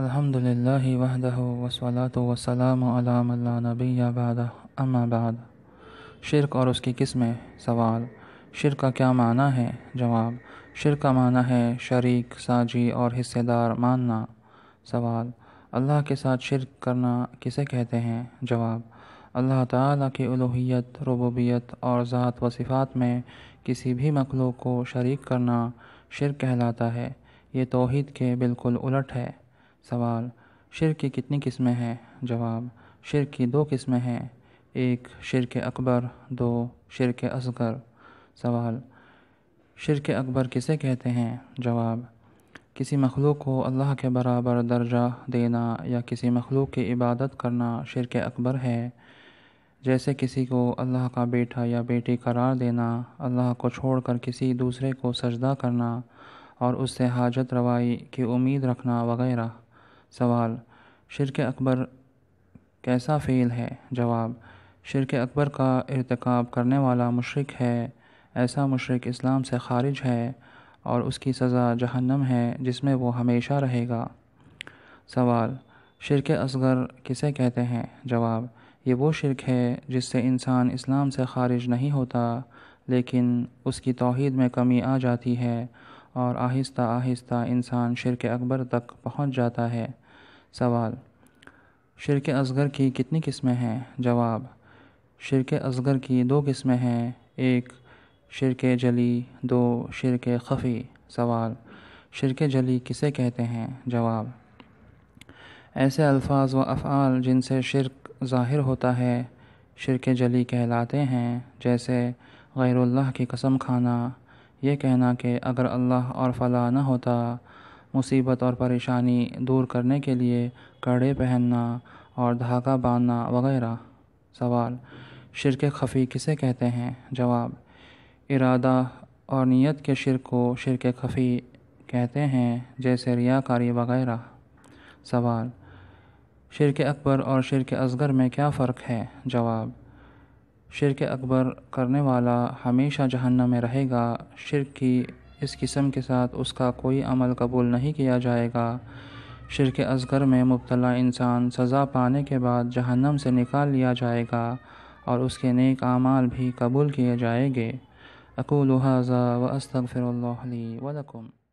الحمد للہ وحدہ سلا وسلم وسلام علام اللہ نبی آباد ام آباد شرک اور اس کی قسمیں سوال شرک کا کیا معنی ہے جواب شرک کا معنی ہے شریک ساجی اور حصے دار ماننا سوال اللہ کے ساتھ شرک کرنا کسے کہتے ہیں جواب اللہ تعالیٰ کی الوحیت ربوبیت اور ذات و صفات میں کسی بھی مخلوق کو شریک کرنا شرک کہلاتا ہے یہ توحید کے بالکل الٹ ہے سوال شرک کی کتنی قسمیں ہیں جواب شرک کی دو قسمیں ہیں ایک شرک اکبر دو شرک اصغر سوال شرک اکبر کسے کہتے ہیں جواب کسی مخلوق کو اللہ کے برابر درجہ دینا یا کسی مخلوق کی عبادت کرنا شرک اکبر ہے جیسے کسی کو اللہ کا بیٹا یا بیٹی قرار دینا اللہ کو چھوڑ کر کسی دوسرے کو سجدہ کرنا اور اس سے حاجت روائی کی امید رکھنا وغیرہ سوال شرک اکبر کیسا فعل ہے جواب شرک اکبر کا ارتکاب کرنے والا مشرق ہے ایسا مشرق اسلام سے خارج ہے اور اس کی سزا جہنم ہے جس میں وہ ہمیشہ رہے گا سوال شرک اصغر کسے کہتے ہیں جواب یہ وہ شرک ہے جس سے انسان اسلام سے خارج نہیں ہوتا لیکن اس کی توحید میں کمی آ جاتی ہے اور آہستہ آہستہ انسان شرک اکبر تک پہنچ جاتا ہے سوال شرک اصغر کی کتنی قسمیں ہیں جواب شرک اصغر کی دو قسمیں ہیں ایک شرک جلی دو شرک خفی سوال شرک جلی کسے کہتے ہیں جواب ایسے الفاظ و افعال جن سے شرک ظاہر ہوتا ہے شرک جلی کہلاتے ہیں جیسے غیر اللہ کی قسم کھانا یہ کہنا کہ اگر اللہ اور فلاں نہ ہوتا مصیبت اور پریشانی دور کرنے کے لیے کڑے پہننا اور دھاگہ باندھنا وغیرہ سوال شرک خفی کسے کہتے ہیں جواب ارادہ اور نیت کے شرک کو شرک خفی کہتے ہیں جیسے ریا کاری وغیرہ سوال شرک اکبر اور شرک اصغر میں کیا فرق ہے جواب شرک اکبر کرنے والا ہمیشہ جہنم میں رہے گا شرک کی اس قسم کے ساتھ اس کا کوئی عمل قبول نہیں کیا جائے گا شرک اصغر میں مبتلا انسان سزا پانے کے بعد جہنم سے نکال لیا جائے گا اور اس کے نیک اعمال بھی قبول کیے جائے گے عقول و استغفر اللہ علیہ وکم